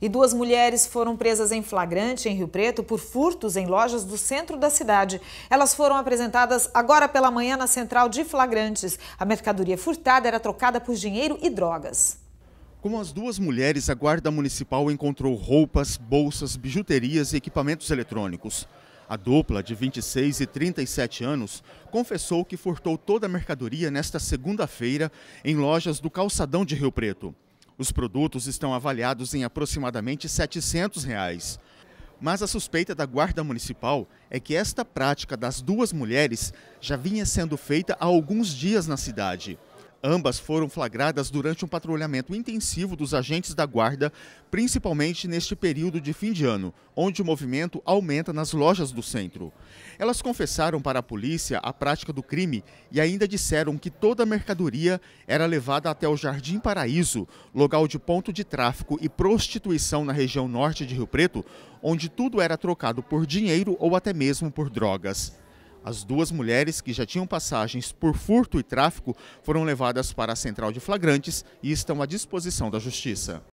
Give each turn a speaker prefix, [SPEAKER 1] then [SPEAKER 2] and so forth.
[SPEAKER 1] E duas mulheres foram presas em flagrante em Rio Preto por furtos em lojas do centro da cidade. Elas foram apresentadas agora pela manhã na central de flagrantes. A mercadoria furtada era trocada por dinheiro e drogas.
[SPEAKER 2] Com as duas mulheres, a Guarda Municipal encontrou roupas, bolsas, bijuterias e equipamentos eletrônicos. A dupla, de 26 e 37 anos, confessou que furtou toda a mercadoria nesta segunda-feira em lojas do Calçadão de Rio Preto. Os produtos estão avaliados em aproximadamente R$ 700. Reais. Mas a suspeita da Guarda Municipal é que esta prática das duas mulheres já vinha sendo feita há alguns dias na cidade. Ambas foram flagradas durante um patrulhamento intensivo dos agentes da guarda, principalmente neste período de fim de ano, onde o movimento aumenta nas lojas do centro. Elas confessaram para a polícia a prática do crime e ainda disseram que toda a mercadoria era levada até o Jardim Paraíso, local de ponto de tráfico e prostituição na região norte de Rio Preto, onde tudo era trocado por dinheiro ou até mesmo por drogas. As duas mulheres, que já tinham passagens por furto e tráfico, foram levadas para a central de flagrantes e estão à disposição da Justiça.